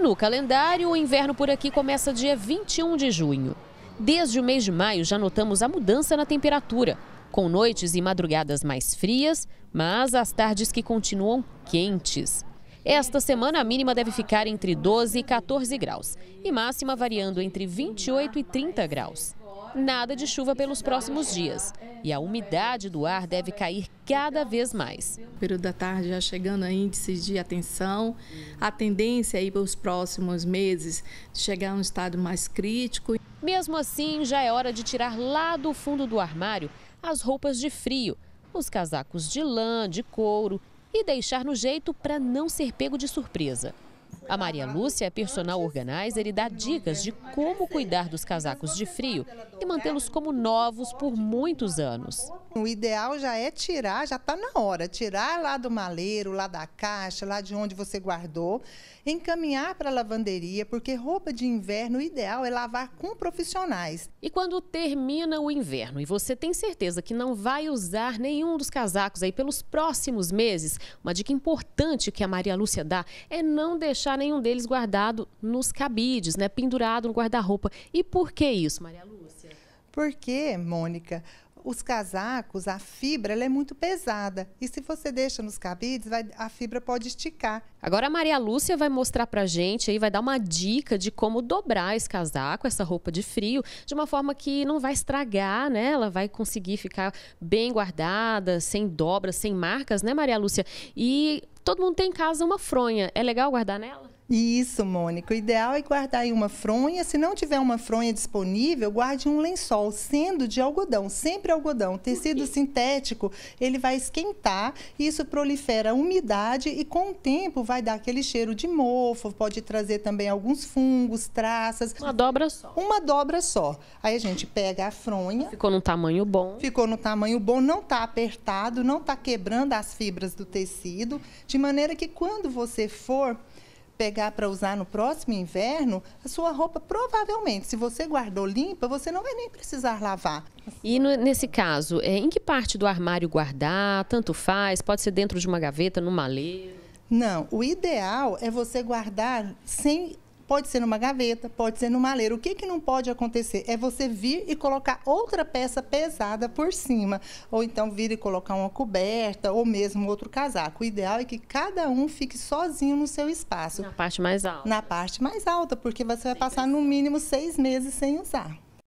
No calendário, o inverno por aqui começa dia 21 de junho. Desde o mês de maio já notamos a mudança na temperatura, com noites e madrugadas mais frias, mas as tardes que continuam quentes. Esta semana a mínima deve ficar entre 12 e 14 graus e máxima variando entre 28 e 30 graus nada de chuva pelos próximos dias. E a umidade do ar deve cair cada vez mais. O período da tarde já chegando a índices de atenção, a tendência aí é para os próximos meses chegar a um estado mais crítico. Mesmo assim, já é hora de tirar lá do fundo do armário as roupas de frio, os casacos de lã, de couro e deixar no jeito para não ser pego de surpresa. A Maria Lúcia é personal organizer e dá dicas de como cuidar dos casacos de frio e mantê-los como novos por muitos anos. O ideal já é tirar, já está na hora, tirar lá do maleiro, lá da caixa, lá de onde você guardou, encaminhar para a lavanderia, porque roupa de inverno, o ideal é lavar com profissionais. E quando termina o inverno e você tem certeza que não vai usar nenhum dos casacos aí pelos próximos meses, uma dica importante que a Maria Lúcia dá é não deixar nenhum deles guardado nos cabides, né, pendurado no guarda-roupa. E por que isso, Maria Lúcia? Porque, Mônica, os casacos, a fibra, ela é muito pesada. E se você deixa nos cabides, vai, a fibra pode esticar. Agora a Maria Lúcia vai mostrar pra gente aí, vai dar uma dica de como dobrar esse casaco, essa roupa de frio, de uma forma que não vai estragar, né? Ela vai conseguir ficar bem guardada, sem dobras, sem marcas, né, Maria Lúcia? E todo mundo tem em casa uma fronha. É legal guardar nela? Isso, Mônica. O ideal é guardar em uma fronha. Se não tiver uma fronha disponível, guarde um lençol, sendo de algodão, sempre algodão. Tecido sintético, ele vai esquentar, isso prolifera umidade e com o tempo vai dar aquele cheiro de mofo, pode trazer também alguns fungos, traças. Uma dobra só. Uma dobra só. Aí a gente pega a fronha. Ficou no tamanho bom. Ficou no tamanho bom, não está apertado, não está quebrando as fibras do tecido, de maneira que quando você for pegar para usar no próximo inverno, a sua roupa provavelmente, se você guardou limpa, você não vai nem precisar lavar. E no, nesse caso, é, em que parte do armário guardar? Tanto faz? Pode ser dentro de uma gaveta, no maleiro? Não, o ideal é você guardar sem Pode ser numa gaveta, pode ser no maleiro. O que, que não pode acontecer é você vir e colocar outra peça pesada por cima, ou então vir e colocar uma coberta, ou mesmo outro casaco. O ideal é que cada um fique sozinho no seu espaço. Na parte mais alta. Na parte mais alta, porque você vai passar no mínimo seis meses sem usar.